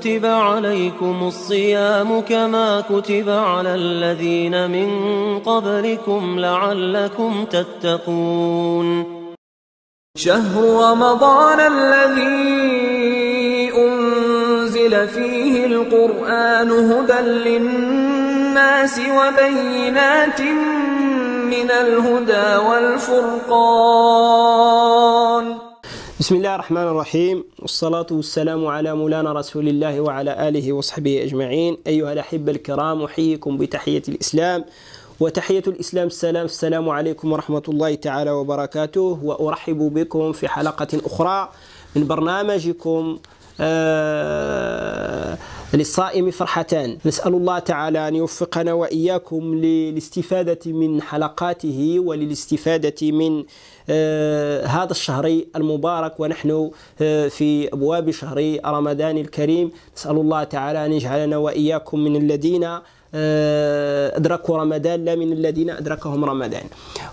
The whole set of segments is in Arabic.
كتب عليكم الصيام كما كتب على الذين من قبلكم لعلكم تتقون شهر رمضان الذي أنزل فيه القرآن هدى للناس وبينات من الهدى والفرقان بسم الله الرحمن الرحيم والصلاة والسلام على مولانا رسول الله وعلى آله وصحبه أجمعين أيها الأحبة الكرام أحييكم بتحية الإسلام وتحية الإسلام السلام السلام عليكم ورحمة الله تعالى وبركاته وأرحب بكم في حلقة أخرى من برنامجكم آه، للصائم فرحتان نسأل الله تعالى أن يوفقنا وإياكم للاستفادة من حلقاته وللاستفادة من آه، هذا الشهر المبارك ونحن آه، في أبواب شهر رمضان الكريم نسأل الله تعالى أن يجعلنا وإياكم من الذين آه، أدركوا رمضان لا من الذين أدركهم رمضان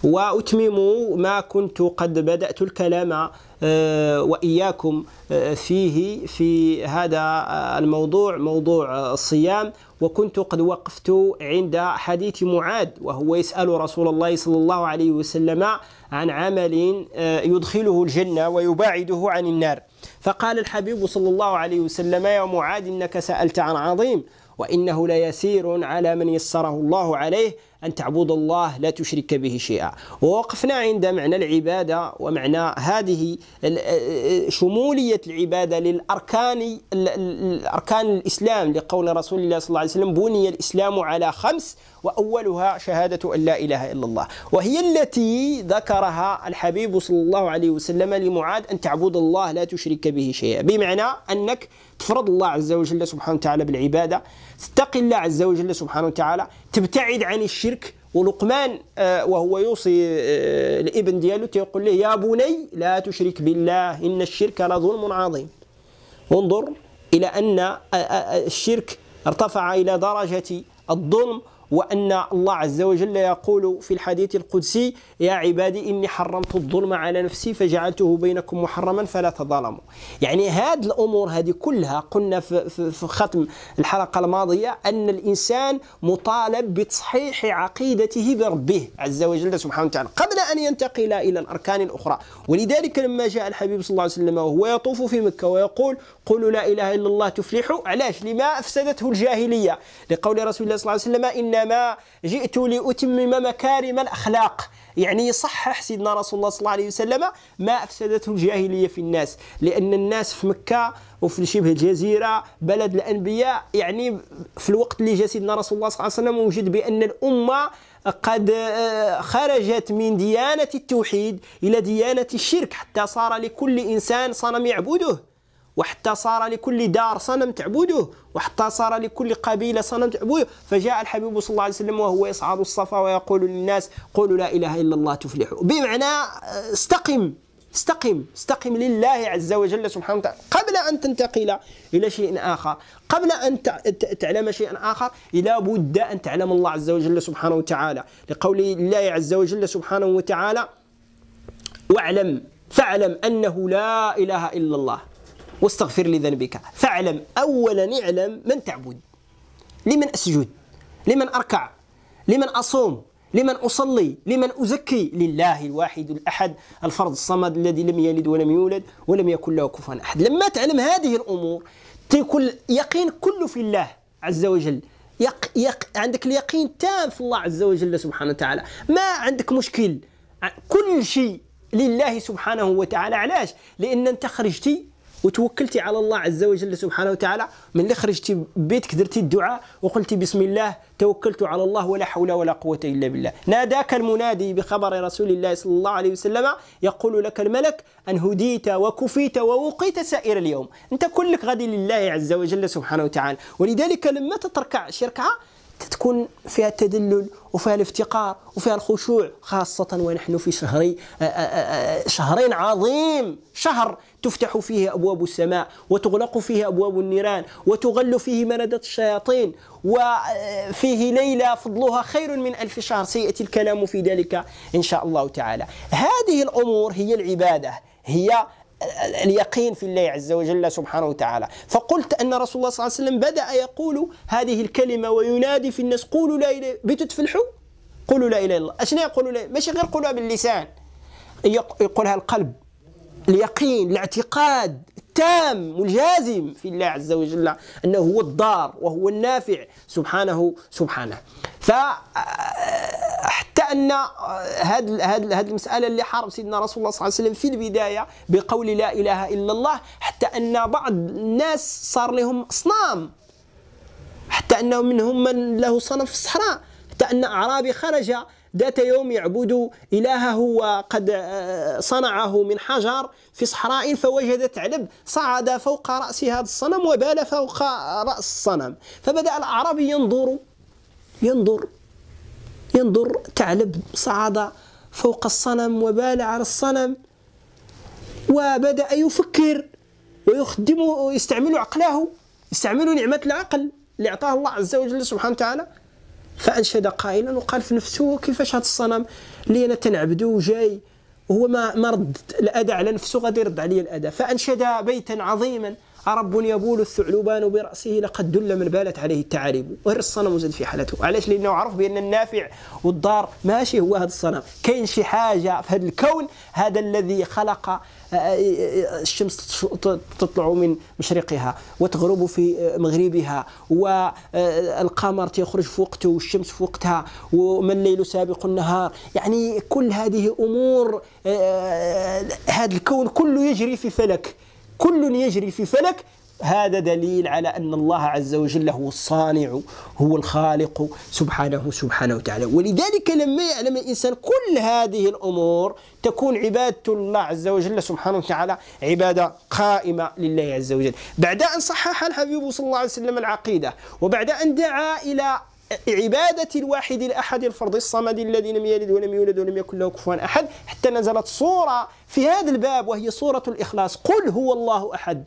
وأتمم ما كنت قد بدأت الكلام آه، وإياكم آه، فيه في هذا الموضوع موضوع الصيام وكنت قد وقفت عند حديث معاذ وهو يسأل رسول الله صلى الله عليه وسلم عن عمل يدخله الجنة ويباعده عن النار فقال الحبيب صلى الله عليه وسلم يا معاذ إنك سألت عن عظيم وإنه ليسير على من يسره الله عليه أن تعبد الله لا تشرك به شيئا ووقفنا عند معنى العبادة ومعنى هذه شمولية العبادة للأركان الأركان الإسلام لقول رسول الله صلى الله عليه وسلم بني الإسلام على خمس وأولها شهادة أن لا إله إلا الله وهي التي ذكرها الحبيب صلى الله عليه وسلم لمعاذ أن تعبد الله لا تشرك به شيئا بمعنى أنك تفرض الله عز وجل سبحانه وتعالى بالعبادة تتقي الله عز وجل سبحانه وتعالى تبتعد عن الشرك ولقمان آه، وهو يوصي آه، الابن ديالو تيقول له يا بني لا تشرك بالله إن الشرك لظلم عظيم انظر إلى أن آه، الشرك ارتفع إلى درجة الظلم وأن الله عز وجل يقول في الحديث القدسي يا عبادي إني حرمت الظلم على نفسي فجعلته بينكم محرما فلا تظالموا يعني هذه الأمور هذه كلها قلنا في ختم الحلقة الماضية أن الإنسان مطالب بتصحيح عقيدته بربه عز وجل سبحانه وتعالى قبل أن ينتقل إلى الأركان الأخرى ولذلك لما جاء الحبيب صلى الله عليه وسلم وهو يطوف في مكة ويقول قولوا لا إله إلا الله تفلحوا علاش لما أفسدته الجاهلية لقول رسول الله صلى الله عليه وسلم إن إنما جئت لأتمم مكارم الأخلاق يعني يصحح سيدنا رسول الله صلى الله عليه وسلم ما أفسدته الجاهلية في الناس لأن الناس في مكة وفي شبه الجزيرة بلد الأنبياء يعني في الوقت اللي جاء سيدنا رسول الله صلى الله عليه وسلم وجد بأن الأمة قد آه، خرجت من ديانة التوحيد إلى ديانة الشرك حتى صار لكل إنسان صنم يعبده وحتى صار لكل دار صنم تعبده وحتى صار لكل قبيلة صنم تعبده فجاء الحبيب صلى الله عليه وسلم وهو يصعد الصفا ويقول للناس قولوا لا إله إلا الله تفلحوا بمعنى استقم استقم استقم لله عز وجل سبحانه وتعالى قبل أن تنتقل إلى شيء آخر قبل أن تعلم شيئا آخر إلى بد أن تعلم الله عز وجل سبحانه وتعالى لقول الله عز وجل سبحانه وتعالى واعلم فاعلم أنه لا إله إلا الله واستغفر لي ذنبك فاعلم أولا اعلم من تعبد لمن أسجد لمن أركع لمن أصوم لمن أصلي لمن أزكي لله الواحد الأحد الفرد الصمد الذي لم يلد ولم يولد ولم يكن له كفوا أحد لما تعلم هذه الأمور تكون يقين كله في الله عز وجل يق يق عندك اليقين تام في الله عز وجل سبحانه وتعالى ما عندك مشكل كل شيء لله سبحانه وتعالى علاش لأن أنت خرجتي وتوكلتي على الله عز وجل سبحانه وتعالى من اللي خرجتي بيتك درتي الدعاء وقلتي بسم الله توكلت على الله ولا حول ولا قوة إلا بالله ناداك المنادي بخبر رسول الله صلى الله عليه وسلم يقول لك الملك أن هديت وكفيت ووقيت سائر اليوم أنت كلك غادي لله عز وجل سبحانه وتعالى ولذلك لما تتركع شركعة تكون فيها التدلل وفيها الافتقار وفيها الخشوع خاصة ونحن في شهري شهرين عظيم شهر تفتح فيه أبواب السماء وتغلق فيه أبواب النيران وتغل فيه مندة الشياطين وفيه ليلة فضلها خير من ألف شهر سيأتي الكلام في ذلك إن شاء الله تعالى هذه الأمور هي العبادة هي اليقين في الله عز وجل سبحانه وتعالى فقلت أن رسول الله صلى الله عليه وسلم بدأ يقول هذه الكلمة وينادي في الناس قولوا لا إله بتتفلحوا قولوا لا إله إلا الله أشنا يقولوا لا ماشي غير قولها باللسان يقولها القلب اليقين الاعتقاد التام والجازم في الله عز وجل أنه هو الضار وهو النافع سبحانه سبحانه ف آه، حتى ان هذه آه، هذه المساله اللي حارب سيدنا رسول الله صلى الله عليه وسلم في البدايه بقول لا اله الا الله حتى ان بعض الناس صار لهم اصنام حتى انه منهم من له صنم في الصحراء حتى ان اعرابي خرج ذات يوم يعبد إلهه وقد آه، صنعه من حجر في صحراء فوجد ثعلب صعد فوق رأس هذا الصنم وبال فوق رأس الصنم فبدأ الأعرابي ينظر ينظر ينظر ثعلب صعد فوق الصنم وبال على الصنم وبدأ يفكر ويخدم يستعمل عقله يستعمل نعمة العقل اللي أعطاه الله عز وجل سبحانه وتعالى فأنشد قائلا وقال في نفسه كيفاش هذا الصنم اللي أنا تنعبده وجاي وهو ما ما رد الأذى على نفسه غادي يرد علي الأذى فأنشد بيتا عظيما أرب يبول الثعلبان برأسه لقد دل من بالت عليه التعاليم وهر الصنم وزد في حالته علاش لأنه عرف بأن النافع والضار ماشي هو هذا الصنم كاين شي حاجة في هذا الكون هذا الذي خلق آه، آه، آه، الشمس تطلع من مشرقها وتغرب في مغربها والقمر تخرج في وقته والشمس في وقتها وما الليل سابق النهار يعني كل هذه أمور هذا الكون كله يجري في فلك كل يجري في فلك هذا دليل على أن الله عز وجل هو الصانع هو الخالق سبحانه سبحانه وتعالى ولذلك لما يعلم الإنسان كل هذه الأمور تكون عبادة الله عز وجل سبحانه وتعالى عبادة قائمة لله عز وجل بعد أن صحح الحبيب صلى الله عليه وسلم العقيدة وبعد أن دعا إلى عبادة الواحد الأحد الفرد الصمد الذي لم يلد ولم يولد ولم يكن له كفوا أحد حتى نزلت صورة في هذا الباب وهي صورة الإخلاص قل هو الله أحد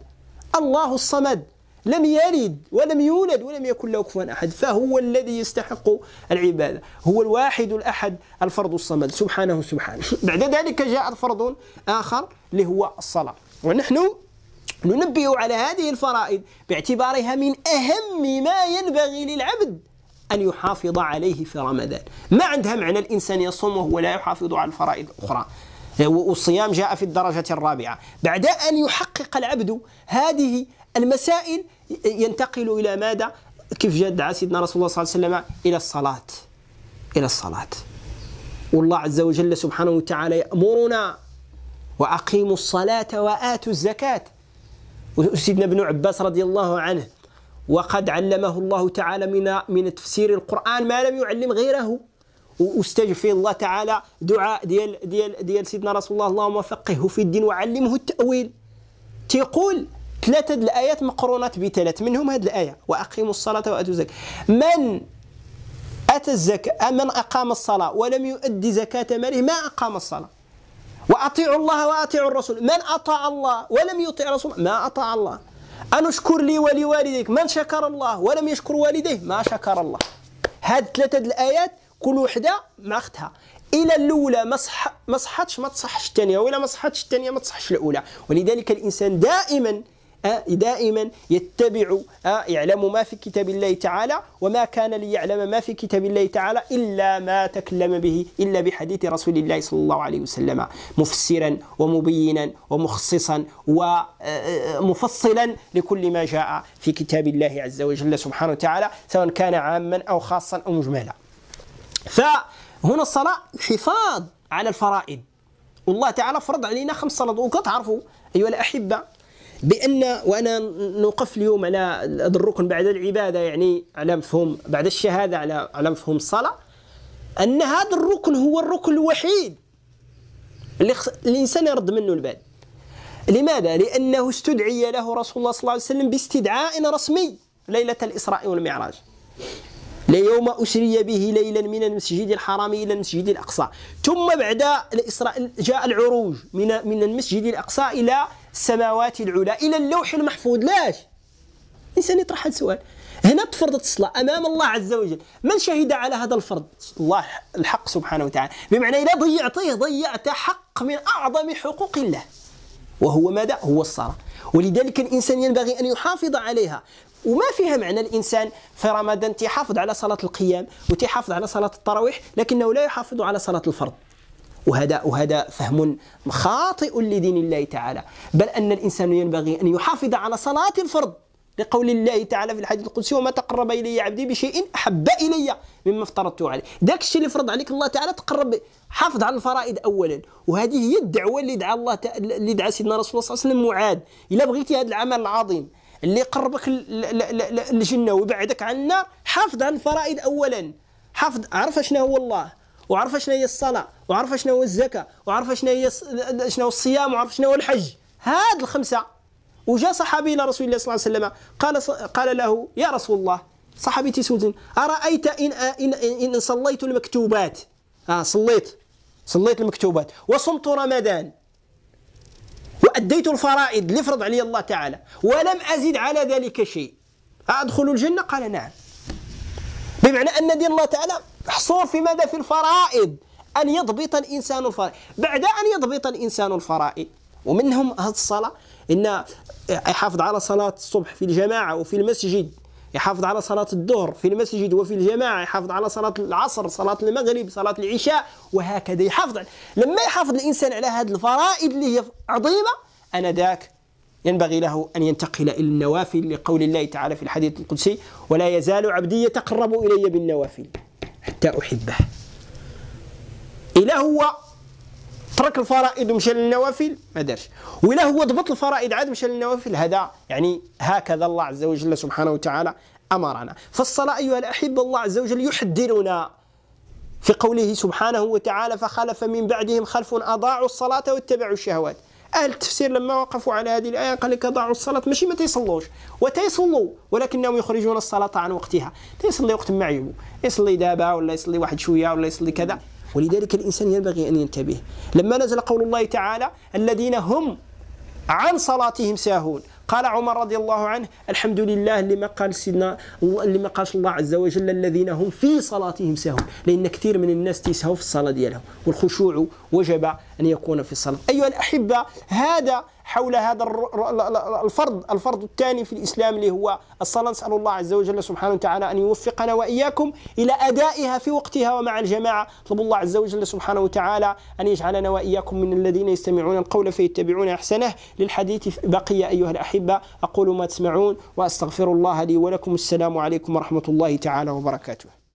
الله الصمد لم يلد ولم يولد ولم يكن له كفوا أحد فهو الذي يستحق العبادة هو الواحد الأحد الفرد الصمد سبحانه سبحانه بعد ذلك جاء فرض آخر اللي هو الصلاة ونحن ننبه على هذه الفرائض باعتبارها من أهم ما ينبغي للعبد أن يحافظ عليه في رمضان ما عندها معنى الإنسان يصوم وهو لا يحافظ على الفرائض الأخرى والصيام جاء في الدرجة الرابعة بعد أن يحقق العبد هذه المسائل ينتقل إلى ماذا كيف جاء دعا سيدنا رسول الله صلى الله عليه وسلم إلى الصلاة إلى الصلاة والله عز وجل سبحانه وتعالى يأمرنا وأقيموا الصلاة وآتوا الزكاة وسيدنا ابن عباس رضي الله عنه وقد علمه الله تعالى من من تفسير القرآن ما لم يعلم غيره واستجب الله تعالى دعاء ديال ديال ديال سيدنا رسول الله اللهم فقهه في الدين وعلمه التأويل تيقول ثلاثة الآيات مقرونات بثلاث منهم هذه الآية وأقيموا الصلاة وأتوا الزكاة من أتى الزكاة من أقام الصلاة ولم يؤدي زكاة ماله ما أقام الصلاة وأطيعوا الله وأطيعوا الرسول من أطاع الله ولم يطع رسول ما أطاع الله أن اشكر لي ولوالديك من شكر الله ولم يشكر والديه ما شكر الله هاد ثلاثة الآيات كل وحدة مع أختها إلى الأولى ما صح ما صحتش ما تصحش الثانية وإلا ما صحتش الثانية ما تصحش الأولى ولذلك الإنسان دائما أه، دائما يتبع أه، يعلم ما في كتاب الله تعالى وما كان ليعلم ما في كتاب الله تعالى إلا ما تكلم به إلا بحديث رسول الله صلى الله عليه وسلم مفسرا ومبينا ومخصصا ومفصلا أه، لكل ما جاء في كتاب الله عز وجل سبحانه وتعالى سواء كان عاما أو خاصا أو مجملا فهنا الصلاة حفاظ على الفرائض والله تعالى فرض علينا خمس صلوات تعرفوا أيها الأحبة بأن وأنا نوقف اليوم على هذا الركن بعد العبادة يعني على مفهوم بعد الشهادة على على مفهوم الصلاة أن هذا الركن هو الركن الوحيد اللي الإنسان يرد منه البال لماذا؟ لأنه استدعي له رسول الله صلى الله عليه وسلم باستدعاء رسمي ليلة الإسراء والمعراج ليوم أسري به ليلا من المسجد الحرام إلى المسجد الأقصى ثم بعد الإسراء جاء العروج من من المسجد الأقصى إلى السماوات العلى إلى اللوح المحفوظ لاش الإنسان يطرح هذا السؤال هنا تفرضت الصلاة أمام الله عز وجل من شهد على هذا الفرض الله الحق سبحانه وتعالى بمعنى إذا ضيعتيه ضيعت حق من أعظم حقوق الله وهو ماذا؟ هو الصلاة ولذلك الإنسان ينبغي أن يحافظ عليها وما فيها معنى الإنسان في رمضان تحافظ على صلاة القيام وتحافظ على صلاة التراويح لكنه لا يحافظ على صلاة الفرض وهذا وهذا فهم خاطئ لدين الله تعالى بل أن الإنسان ينبغي أن يحافظ على صلاة الفرض لقول الله تعالى في الحديث القدسي وما تقرب الي عبدي بشيء احب الي مما افترضته عليه داك الشيء اللي فرض عليك الله تعالى تقرب حافظ على الفرائض اولا وهذه هي الدعوه اللي دعا الله اللي دعا سيدنا رسول الله صلى الله عليه وسلم معاذ الا بغيتي هذا العمل العظيم اللي يقربك للجنه ويبعدك عن النار حافظ على الفرائض اولا حافظ عرف شنو هو الله وعرف شنو هي الصلاه وعرف شنو هو الزكاه وعرف شنو هي شنو هو الصيام وعرف شنو هو الحج هاد الخمسه وجاء صحابي الى رسول الله صلى الله عليه وسلم قال قال له يا رسول الله صحابي تيسولني ارايت ان ان ان صليت المكتوبات اه صليت صليت المكتوبات وصمت رمضان واديت الفرائض اللي فرض علي الله تعالى ولم ازد على ذلك شيء ادخل الجنه قال نعم بمعنى ان دين الله تعالى محصور في ماذا في الفرائض أن يضبط الإنسان الفرائض بعد أن يضبط الإنسان الفرائض ومنهم هذه الصلاة إن يحافظ على صلاة الصبح في الجماعة وفي المسجد يحافظ على صلاة الظهر في المسجد وفي الجماعة يحافظ على صلاة العصر صلاة المغرب صلاة العشاء وهكذا يحافظ لما يحافظ الإنسان على هذه الفرائض اللي هي عظيمة أنا ذاك ينبغي له أن ينتقل إلى النوافل لقول الله تعالى في الحديث القدسي ولا يزال عبدي يتقرب إلي بالنوافل حتى أحبه الا هو ترك الفرائض ومشى للنوافل ما دارش والا هو ضبط الفرائض عاد مشى للنوافل هذا يعني هكذا الله عز وجل سبحانه وتعالى امرنا فالصلاه ايها الاحبه الله عز وجل يحذرنا في قوله سبحانه وتعالى فخلف من بعدهم خلف اضاعوا الصلاه واتبعوا الشهوات اهل التفسير لما وقفوا على هذه الايه قال لك اضاعوا الصلاه ماشي ما تيصلوش وتيصلوا ولكنهم يخرجون الصلاه عن وقتها تيصلي وقت ما يعجبو يصلي دابا ولا يصلي واحد شويه ولا يصلي كذا ولذلك الإنسان ينبغي أن ينتبه لما نزل قول الله تعالى الذين هم عن صلاتهم ساهون قال عمر رضي الله عنه الحمد لله لما قال سيدنا لما قال الله عز وجل الذين هم في صلاتهم ساهون لان كثير من الناس تيسهوا في الصلاه ديالهم والخشوع وجب ان يكون في الصلاه ايها الاحبه هذا حول هذا الفرض الفرض الثاني في الإسلام اللي هو الصلاة نسأل الله عز وجل سبحانه وتعالى أن يوفقنا وإياكم إلى أدائها في وقتها ومع الجماعة نطلب الله عز وجل سبحانه وتعالى أن يجعلنا وإياكم من الذين يستمعون القول فيتبعون أحسنه للحديث بقي أيها الأحبة أقول ما تسمعون وأستغفر الله لي ولكم السلام عليكم ورحمة الله تعالى وبركاته